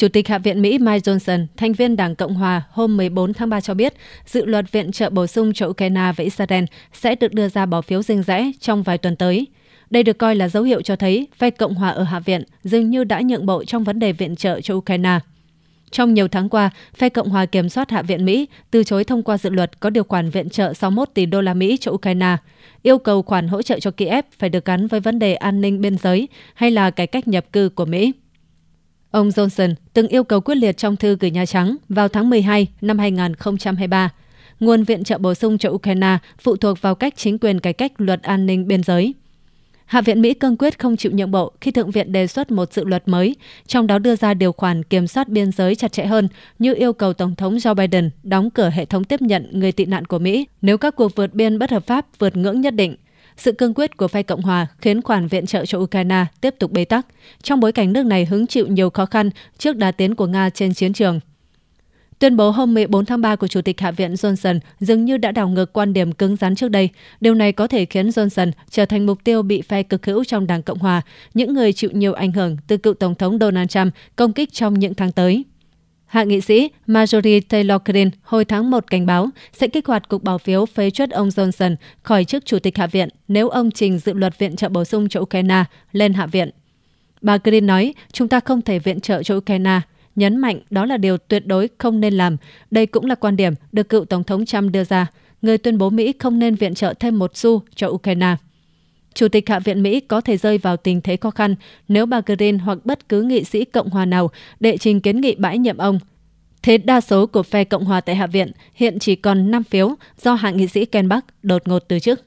Chủ tịch Hạ viện Mỹ Mike Johnson, thành viên Đảng Cộng Hòa, hôm 14 tháng 3 cho biết dự luật viện trợ bổ sung cho Ukraine và Israel sẽ được đưa ra bỏ phiếu riêng rẽ trong vài tuần tới. Đây được coi là dấu hiệu cho thấy phe Cộng Hòa ở Hạ viện dường như đã nhượng bộ trong vấn đề viện trợ cho Ukraine. Trong nhiều tháng qua, phe Cộng hòa kiểm soát Hạ viện Mỹ từ chối thông qua dự luật có điều khoản viện trợ 61 tỷ đô la Mỹ cho Ukraine, yêu cầu khoản hỗ trợ cho Kiev phải được gắn với vấn đề an ninh biên giới hay là cải cách nhập cư của Mỹ. Ông Johnson từng yêu cầu quyết liệt trong thư gửi Nhà Trắng vào tháng 12 năm 2023. Nguồn viện trợ bổ sung cho Ukraine phụ thuộc vào cách chính quyền cải cách luật an ninh biên giới. Hạ viện Mỹ cương quyết không chịu nhượng bộ khi Thượng viện đề xuất một dự luật mới, trong đó đưa ra điều khoản kiểm soát biên giới chặt chẽ hơn như yêu cầu Tổng thống Joe Biden đóng cửa hệ thống tiếp nhận người tị nạn của Mỹ nếu các cuộc vượt biên bất hợp pháp vượt ngưỡng nhất định – sự cương quyết của phe Cộng Hòa khiến khoản viện trợ cho Ukraine tiếp tục bế tắc, trong bối cảnh nước này hứng chịu nhiều khó khăn trước đá tiến của Nga trên chiến trường. Tuyên bố hôm 14 tháng 3 của Chủ tịch Hạ viện Johnson dường như đã đảo ngược quan điểm cứng rắn trước đây. Điều này có thể khiến Johnson trở thành mục tiêu bị phe cực hữu trong Đảng Cộng Hòa, những người chịu nhiều ảnh hưởng từ cựu Tổng thống Donald Trump công kích trong những tháng tới. Hạ nghị sĩ Marjorie Taylor Greene hồi tháng 1 cảnh báo sẽ kích hoạt cuộc bỏ phiếu phế truất ông Johnson khỏi chức chủ tịch Hạ viện nếu ông trình dự luật viện trợ bổ sung cho Ukraine lên Hạ viện. Bà Greene nói, chúng ta không thể viện trợ cho Ukraine, nhấn mạnh đó là điều tuyệt đối không nên làm. Đây cũng là quan điểm được cựu Tổng thống Trump đưa ra, người tuyên bố Mỹ không nên viện trợ thêm một xu cho Ukraine. Chủ tịch Hạ viện Mỹ có thể rơi vào tình thế khó khăn nếu bà Green hoặc bất cứ nghị sĩ Cộng hòa nào đệ trình kiến nghị bãi nhiệm ông. Thế đa số của phe Cộng hòa tại Hạ viện hiện chỉ còn 5 phiếu do hạ nghị sĩ Ken Buck đột ngột từ chức.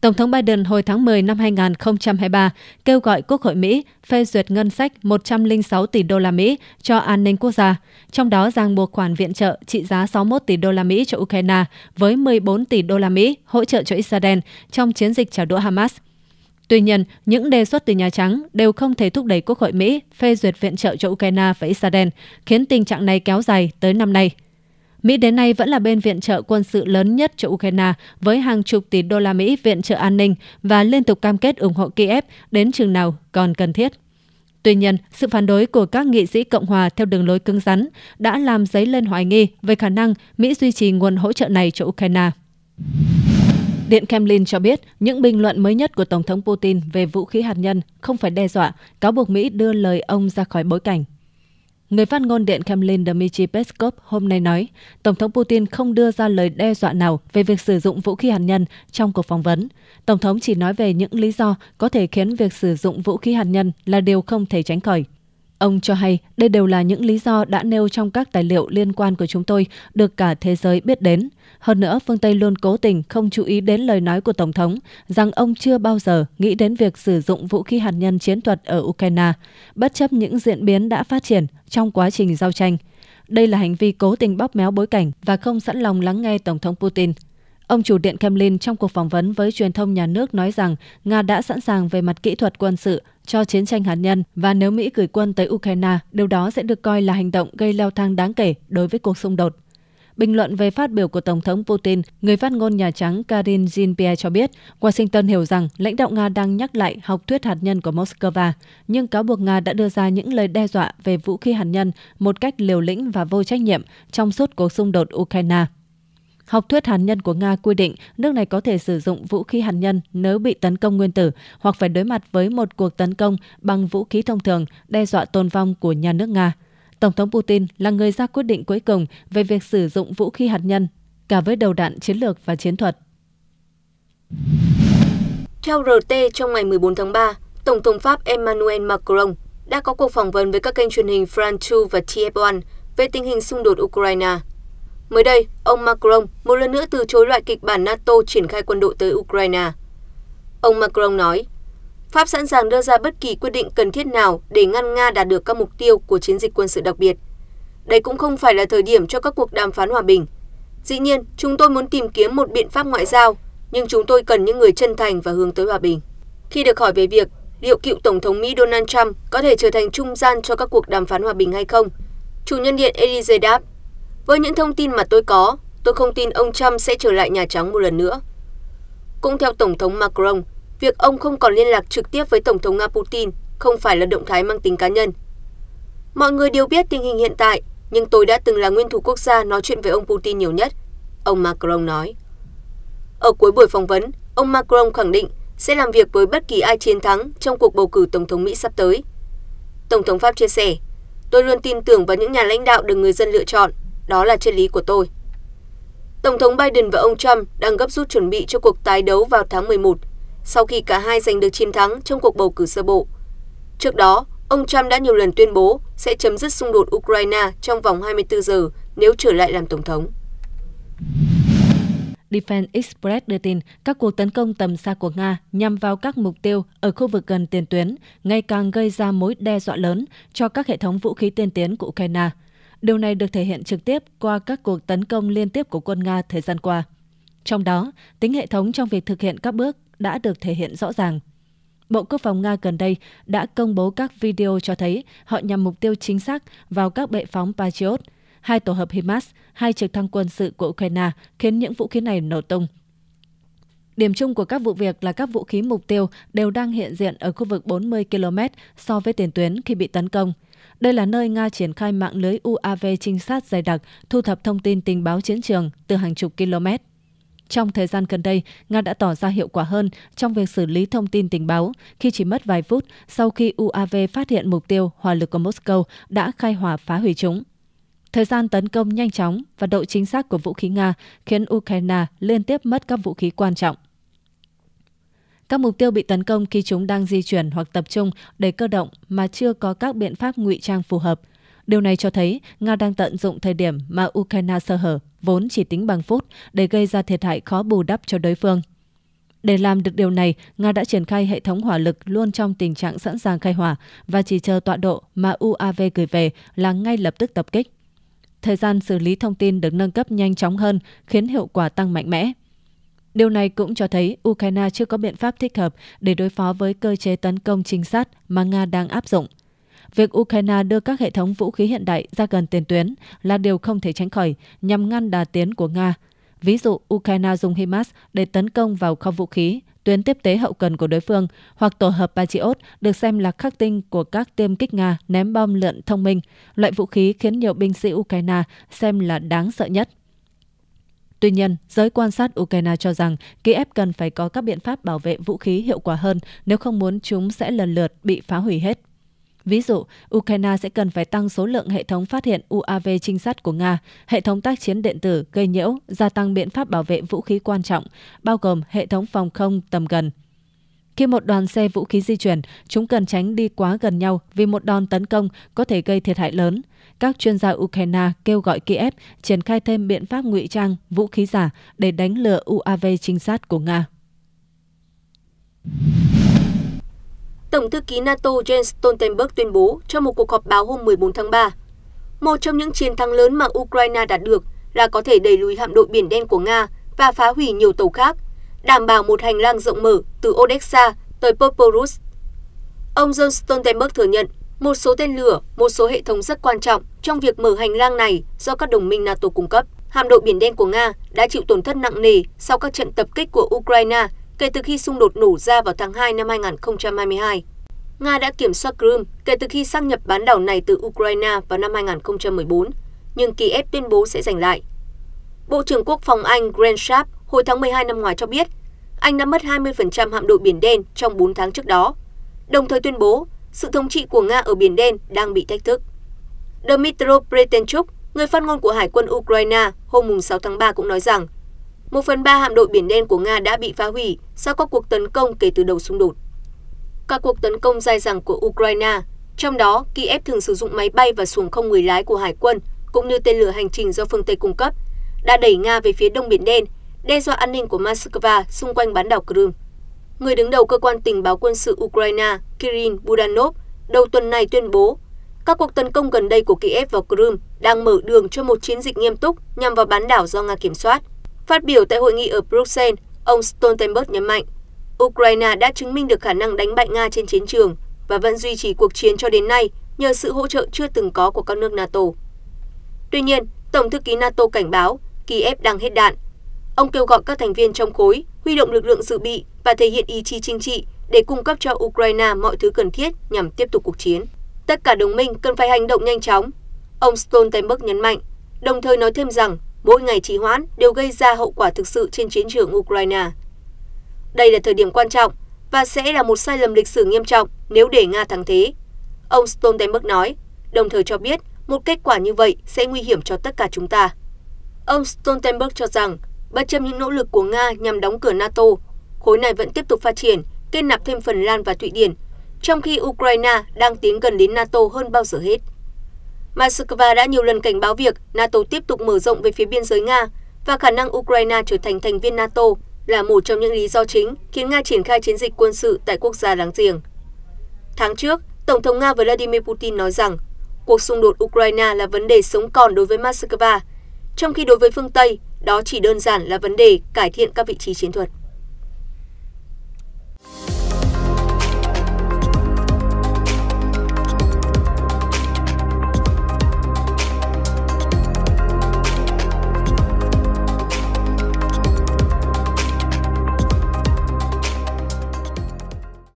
Tổng thống Biden hồi tháng 10 năm 2023 kêu gọi Quốc hội Mỹ phê duyệt ngân sách 106 tỷ đô la Mỹ cho an ninh quốc gia, trong đó ràng buộc khoản viện trợ trị giá 61 tỷ đô la Mỹ cho Ukraine với 14 tỷ đô la Mỹ hỗ trợ cho Israel trong chiến dịch trả đũa Hamas – Tuy nhiên, những đề xuất từ Nhà Trắng đều không thể thúc đẩy Quốc hội Mỹ phê duyệt viện trợ cho Ukraine và Israel, khiến tình trạng này kéo dài tới năm nay. Mỹ đến nay vẫn là bên viện trợ quân sự lớn nhất cho Ukraine với hàng chục tỷ đô la Mỹ viện trợ an ninh và liên tục cam kết ủng hộ Kiev đến chừng nào còn cần thiết. Tuy nhiên, sự phản đối của các nghị sĩ Cộng hòa theo đường lối cứng rắn đã làm dấy lên hoài nghi về khả năng Mỹ duy trì nguồn hỗ trợ này cho Ukraine. Điện Kremlin cho biết những bình luận mới nhất của Tổng thống Putin về vũ khí hạt nhân không phải đe dọa, cáo buộc Mỹ đưa lời ông ra khỏi bối cảnh. Người phát ngôn Điện Kremlin Dmitry Peskov hôm nay nói, Tổng thống Putin không đưa ra lời đe dọa nào về việc sử dụng vũ khí hạt nhân trong cuộc phỏng vấn. Tổng thống chỉ nói về những lý do có thể khiến việc sử dụng vũ khí hạt nhân là điều không thể tránh khỏi. Ông cho hay đây đều là những lý do đã nêu trong các tài liệu liên quan của chúng tôi được cả thế giới biết đến. Hơn nữa, phương Tây luôn cố tình không chú ý đến lời nói của Tổng thống rằng ông chưa bao giờ nghĩ đến việc sử dụng vũ khí hạt nhân chiến thuật ở Ukraine, bất chấp những diễn biến đã phát triển trong quá trình giao tranh. Đây là hành vi cố tình bóp méo bối cảnh và không sẵn lòng lắng nghe Tổng thống Putin. Ông chủ Điện Kremlin trong cuộc phỏng vấn với truyền thông nhà nước nói rằng Nga đã sẵn sàng về mặt kỹ thuật quân sự cho chiến tranh hạt nhân và nếu Mỹ gửi quân tới Ukraine, điều đó sẽ được coi là hành động gây leo thang đáng kể đối với cuộc xung đột. Bình luận về phát biểu của Tổng thống Putin, người phát ngôn Nhà Trắng Karin Jean-Pierre cho biết, Washington hiểu rằng lãnh đạo Nga đang nhắc lại học thuyết hạt nhân của Moscow, nhưng cáo buộc Nga đã đưa ra những lời đe dọa về vũ khí hạt nhân một cách liều lĩnh và vô trách nhiệm trong suốt cuộc xung đột Ukraine. Học thuyết hạt nhân của Nga quy định nước này có thể sử dụng vũ khí hạt nhân nếu bị tấn công nguyên tử hoặc phải đối mặt với một cuộc tấn công bằng vũ khí thông thường đe dọa tồn vong của nhà nước Nga. Tổng thống Putin là người ra quyết định cuối cùng về việc sử dụng vũ khí hạt nhân, cả với đầu đạn chiến lược và chiến thuật. Theo RT trong ngày 14 tháng 3, Tổng thống Pháp Emmanuel Macron đã có cuộc phỏng vấn với các kênh truyền hình France 2 và TF1 về tình hình xung đột Ukraine mới đây ông macron một lần nữa từ chối loại kịch bản nato triển khai quân đội tới ukraine ông macron nói pháp sẵn sàng đưa ra bất kỳ quyết định cần thiết nào để ngăn nga đạt được các mục tiêu của chiến dịch quân sự đặc biệt đây cũng không phải là thời điểm cho các cuộc đàm phán hòa bình dĩ nhiên chúng tôi muốn tìm kiếm một biện pháp ngoại giao nhưng chúng tôi cần những người chân thành và hướng tới hòa bình khi được hỏi về việc liệu cựu tổng thống mỹ donald trump có thể trở thành trung gian cho các cuộc đàm phán hòa bình hay không chủ nhân điện Elise đáp với những thông tin mà tôi có, tôi không tin ông Trump sẽ trở lại Nhà Trắng một lần nữa. Cũng theo Tổng thống Macron, việc ông không còn liên lạc trực tiếp với Tổng thống Nga Putin không phải là động thái mang tính cá nhân. Mọi người đều biết tình hình hiện tại, nhưng tôi đã từng là nguyên thủ quốc gia nói chuyện với ông Putin nhiều nhất, ông Macron nói. Ở cuối buổi phỏng vấn, ông Macron khẳng định sẽ làm việc với bất kỳ ai chiến thắng trong cuộc bầu cử Tổng thống Mỹ sắp tới. Tổng thống Pháp chia sẻ, tôi luôn tin tưởng vào những nhà lãnh đạo được người dân lựa chọn đó là chân lý của tôi. Tổng thống Biden và ông Trump đang gấp rút chuẩn bị cho cuộc tái đấu vào tháng 11, sau khi cả hai giành được chiến thắng trong cuộc bầu cử sơ bộ. Trước đó, ông Trump đã nhiều lần tuyên bố sẽ chấm dứt xung đột Ukraine trong vòng 24 giờ nếu trở lại làm tổng thống. Defense Express đưa tin các cuộc tấn công tầm xa của Nga nhằm vào các mục tiêu ở khu vực gần tiền tuyến ngày càng gây ra mối đe dọa lớn cho các hệ thống vũ khí tiên tiến của Ukraine. Điều này được thể hiện trực tiếp qua các cuộc tấn công liên tiếp của quân Nga thời gian qua. Trong đó, tính hệ thống trong việc thực hiện các bước đã được thể hiện rõ ràng. Bộ Quốc phòng Nga gần đây đã công bố các video cho thấy họ nhằm mục tiêu chính xác vào các bệ phóng Patriot, hai tổ hợp HIMARS, hai trực thăng quân sự của Ukraine khiến những vũ khí này nổ tung. Điểm chung của các vụ việc là các vũ khí mục tiêu đều đang hiện diện ở khu vực 40 km so với tiền tuyến khi bị tấn công – đây là nơi Nga triển khai mạng lưới UAV trinh sát dày đặc, thu thập thông tin tình báo chiến trường từ hàng chục km. Trong thời gian gần đây, Nga đã tỏ ra hiệu quả hơn trong việc xử lý thông tin tình báo khi chỉ mất vài phút sau khi UAV phát hiện mục tiêu hỏa lực của Moscow đã khai hỏa phá hủy chúng. Thời gian tấn công nhanh chóng và độ chính xác của vũ khí Nga khiến Ukraine liên tiếp mất các vũ khí quan trọng. Các mục tiêu bị tấn công khi chúng đang di chuyển hoặc tập trung để cơ động mà chưa có các biện pháp ngụy trang phù hợp. Điều này cho thấy Nga đang tận dụng thời điểm mà Ukraine sơ hở, vốn chỉ tính bằng phút, để gây ra thiệt hại khó bù đắp cho đối phương. Để làm được điều này, Nga đã triển khai hệ thống hỏa lực luôn trong tình trạng sẵn sàng khai hỏa và chỉ chờ tọa độ mà UAV gửi về là ngay lập tức tập kích. Thời gian xử lý thông tin được nâng cấp nhanh chóng hơn, khiến hiệu quả tăng mạnh mẽ. Điều này cũng cho thấy Ukraine chưa có biện pháp thích hợp để đối phó với cơ chế tấn công chính sát mà Nga đang áp dụng. Việc Ukraine đưa các hệ thống vũ khí hiện đại ra gần tiền tuyến là điều không thể tránh khỏi nhằm ngăn đà tiến của Nga. Ví dụ, Ukraine dùng HIMARS để tấn công vào kho vũ khí, tuyến tiếp tế hậu cần của đối phương hoặc tổ hợp Patriot được xem là khắc tinh của các tiêm kích Nga ném bom lượn thông minh, loại vũ khí khiến nhiều binh sĩ Ukraine xem là đáng sợ nhất. Tuy nhiên, giới quan sát Ukraine cho rằng Kiev cần phải có các biện pháp bảo vệ vũ khí hiệu quả hơn nếu không muốn chúng sẽ lần lượt bị phá hủy hết. Ví dụ, Ukraine sẽ cần phải tăng số lượng hệ thống phát hiện UAV trinh sát của Nga, hệ thống tác chiến điện tử gây nhiễu, gia tăng biện pháp bảo vệ vũ khí quan trọng, bao gồm hệ thống phòng không tầm gần, khi một đoàn xe vũ khí di chuyển, chúng cần tránh đi quá gần nhau vì một đòn tấn công có thể gây thiệt hại lớn. Các chuyên gia Ukraine kêu gọi Kiev triển khai thêm biện pháp ngụy trang vũ khí giả để đánh lừa UAV trinh sát của Nga. Tổng thư ký NATO Jens Stoltenberg tuyên bố trong một cuộc họp báo hôm 14 tháng 3, một trong những chiến thắng lớn mà Ukraine đạt được là có thể đẩy lùi hạm đội Biển Đen của Nga và phá hủy nhiều tàu khác đảm bảo một hành lang rộng mở từ Odessa tới Poporus. Ông John Stoltenberg thừa nhận một số tên lửa, một số hệ thống rất quan trọng trong việc mở hành lang này do các đồng minh NATO cung cấp. Hạm đội Biển Đen của Nga đã chịu tổn thất nặng nề sau các trận tập kích của Ukraine kể từ khi xung đột nổ ra vào tháng 2 năm 2022. Nga đã kiểm soát Crimea kể từ khi sang nhập bán đảo này từ Ukraine vào năm 2014, nhưng Kiev tuyên bố sẽ giành lại. Bộ trưởng Quốc phòng Anh Grant Sharp hồi tháng một hai năm ngoài cho biết anh đã mất hai mươi hạm đội biển đen trong bốn tháng trước đó đồng thời tuyên bố sự thống trị của nga ở biển đen đang bị thách thức Dmitry pretenchuk người phát ngôn của hải quân ukraine hôm 6 tháng 3 cũng nói rằng một phần ba hạm đội biển đen của nga đã bị phá hủy sau các cuộc tấn công kể từ đầu xung đột các cuộc tấn công dai dẳng của ukraine trong đó kiev thường sử dụng máy bay và xuồng không người lái của hải quân cũng như tên lửa hành trình do phương tây cung cấp đã đẩy nga về phía đông biển đen đe dọa an ninh của moscow xung quanh bán đảo crimea người đứng đầu cơ quan tình báo quân sự ukraine kirill budanov đầu tuần này tuyên bố các cuộc tấn công gần đây của kiev vào crimea đang mở đường cho một chiến dịch nghiêm túc nhằm vào bán đảo do nga kiểm soát phát biểu tại hội nghị ở bruxelles ông stoltenberg nhấn mạnh ukraine đã chứng minh được khả năng đánh bại nga trên chiến trường và vẫn duy trì cuộc chiến cho đến nay nhờ sự hỗ trợ chưa từng có của các nước nato tuy nhiên tổng thư ký nato cảnh báo kiev đang hết đạn ông kêu gọi các thành viên trong khối huy động lực lượng dự bị và thể hiện ý chí chính trị để cung cấp cho Ukraine mọi thứ cần thiết nhằm tiếp tục cuộc chiến. Tất cả đồng minh cần phải hành động nhanh chóng, ông Stoltenberg nhấn mạnh, đồng thời nói thêm rằng mỗi ngày trì hoãn đều gây ra hậu quả thực sự trên chiến trường Ukraine. Đây là thời điểm quan trọng và sẽ là một sai lầm lịch sử nghiêm trọng nếu để Nga thắng thế. Ông Stoltenberg nói, đồng thời cho biết một kết quả như vậy sẽ nguy hiểm cho tất cả chúng ta. Ông Stoltenberg cho rằng bất chấp những nỗ lực của nga nhằm đóng cửa nato khối này vẫn tiếp tục phát triển kết nạp thêm phần lan và thụy điển trong khi ukraine đang tiến gần đến nato hơn bao giờ hết moscow đã nhiều lần cảnh báo việc nato tiếp tục mở rộng về phía biên giới nga và khả năng ukraine trở thành thành viên nato là một trong những lý do chính khiến nga triển khai chiến dịch quân sự tại quốc gia láng giềng tháng trước tổng thống nga vladimir putin nói rằng cuộc xung đột ukraine là vấn đề sống còn đối với moscow trong khi đối với phương Tây, đó chỉ đơn giản là vấn đề cải thiện các vị trí chiến thuật